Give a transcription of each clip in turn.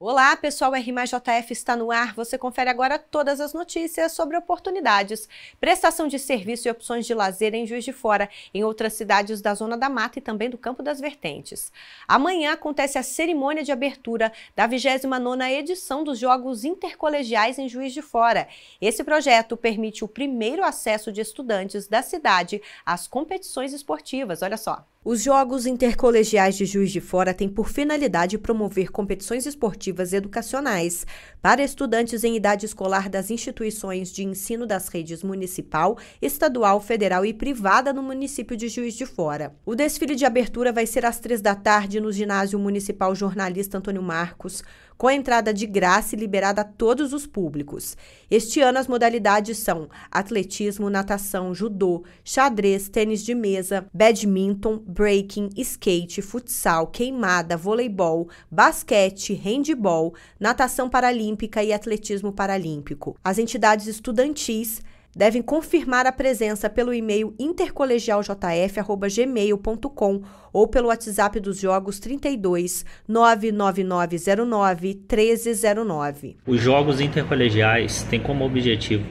Olá, pessoal, RMAJF está no ar. Você confere agora todas as notícias sobre oportunidades, prestação de serviço e opções de lazer em Juiz de Fora, em outras cidades da Zona da Mata e também do Campo das Vertentes. Amanhã acontece a cerimônia de abertura da 29ª edição dos Jogos Intercolegiais em Juiz de Fora. Esse projeto permite o primeiro acesso de estudantes da cidade às competições esportivas. Olha só. Os Jogos Intercolegiais de Juiz de Fora têm por finalidade promover competições esportivas educacionais para estudantes em idade escolar das instituições de ensino das redes municipal, estadual, federal e privada no município de Juiz de Fora. O desfile de abertura vai ser às três da tarde no Ginásio Municipal Jornalista Antônio Marcos com a entrada de graça e liberada a todos os públicos. Este ano, as modalidades são atletismo, natação, judô, xadrez, tênis de mesa, badminton, breaking, skate, futsal, queimada, voleibol, basquete, handball, natação paralímpica e atletismo paralímpico. As entidades estudantis devem confirmar a presença pelo e-mail intercolegialjf@gmail.com ou pelo WhatsApp dos jogos 32 99909 1309. Os jogos intercolegiais têm como objetivo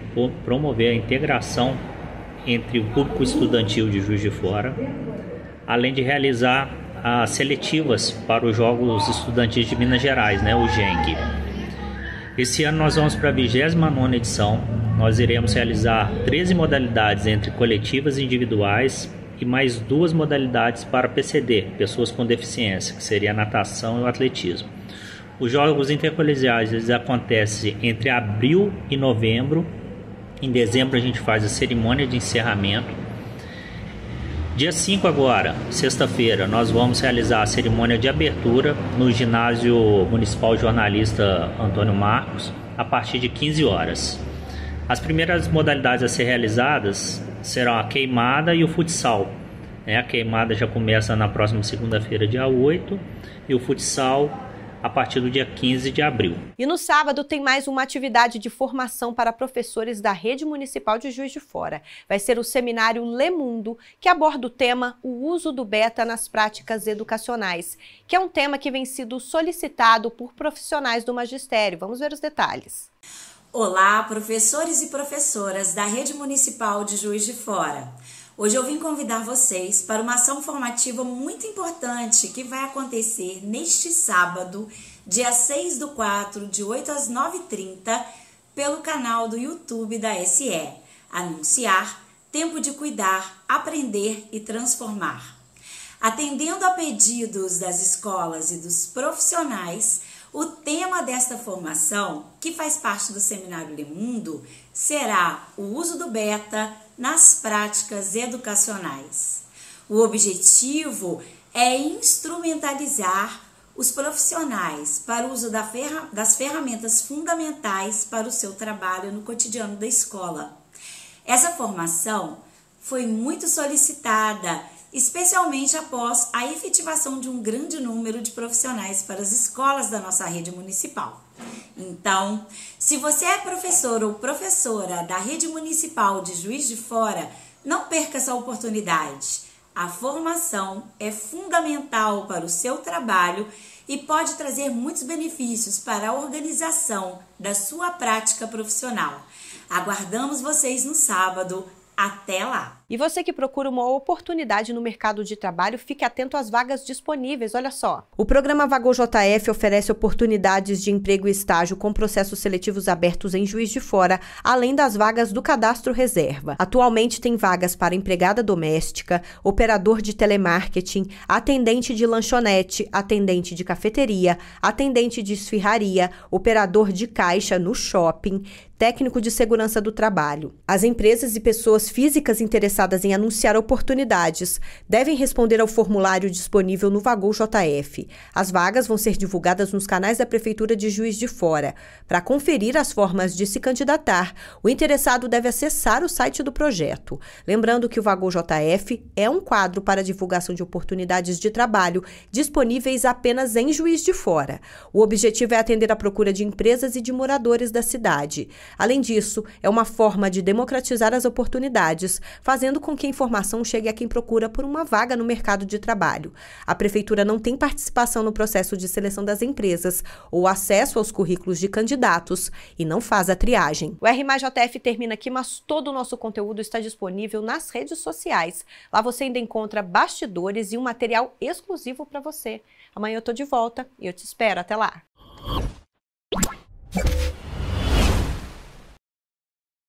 promover a integração entre o público estudantil de Juiz de Fora, além de realizar as seletivas para os Jogos Estudantis de Minas Gerais, né, o GENG. Esse ano nós vamos para a 29 edição nós iremos realizar 13 modalidades entre coletivas e individuais e mais duas modalidades para PCD, pessoas com deficiência, que seria a natação e o atletismo. Os jogos intercollegiais eles acontecem entre abril e novembro. Em dezembro a gente faz a cerimônia de encerramento. Dia 5 agora, sexta-feira, nós vamos realizar a cerimônia de abertura no ginásio municipal jornalista Antônio Marcos a partir de 15 horas. As primeiras modalidades a ser realizadas serão a queimada e o futsal. Né? A queimada já começa na próxima segunda-feira, dia 8, e o futsal a partir do dia 15 de abril. E no sábado tem mais uma atividade de formação para professores da Rede Municipal de Juiz de Fora. Vai ser o seminário Lemundo, que aborda o tema O uso do beta nas práticas educacionais, que é um tema que vem sido solicitado por profissionais do magistério. Vamos ver os detalhes. Olá, professores e professoras da Rede Municipal de Juiz de Fora. Hoje eu vim convidar vocês para uma ação formativa muito importante que vai acontecer neste sábado, dia 6 do 4, de 8 às 9h30, pelo canal do YouTube da SE. Anunciar Tempo de Cuidar, Aprender e Transformar. Atendendo a pedidos das escolas e dos profissionais, o tema desta formação, que faz parte do Seminário Lemundo, será o uso do beta nas práticas educacionais. O objetivo é instrumentalizar os profissionais para o uso das ferramentas fundamentais para o seu trabalho no cotidiano da escola. Essa formação foi muito solicitada especialmente após a efetivação de um grande número de profissionais para as escolas da nossa rede municipal. Então, se você é professor ou professora da rede municipal de Juiz de Fora, não perca essa oportunidade. A formação é fundamental para o seu trabalho e pode trazer muitos benefícios para a organização da sua prática profissional. Aguardamos vocês no sábado até lá! E você que procura uma oportunidade no mercado de trabalho, fique atento às vagas disponíveis, olha só. O programa Vagou JF oferece oportunidades de emprego e estágio com processos seletivos abertos em Juiz de Fora, além das vagas do Cadastro Reserva. Atualmente tem vagas para empregada doméstica, operador de telemarketing, atendente de lanchonete, atendente de cafeteria, atendente de esfirraria, operador de caixa no shopping, técnico de segurança do trabalho. As empresas e pessoas físicas interessadas em anunciar oportunidades devem responder ao formulário disponível no Vagou JF. As vagas vão ser divulgadas nos canais da Prefeitura de Juiz de Fora. Para conferir as formas de se candidatar, o interessado deve acessar o site do projeto. Lembrando que o Vagou JF é um quadro para divulgação de oportunidades de trabalho disponíveis apenas em Juiz de Fora. O objetivo é atender a procura de empresas e de moradores da cidade. Além disso, é uma forma de democratizar as oportunidades, fazendo com que a informação chegue a quem procura por uma vaga no mercado de trabalho. A prefeitura não tem participação no processo de seleção das empresas ou acesso aos currículos de candidatos e não faz a triagem. O RMAJF termina aqui, mas todo o nosso conteúdo está disponível nas redes sociais. Lá você ainda encontra bastidores e um material exclusivo para você. Amanhã eu tô de volta e eu te espero. Até lá!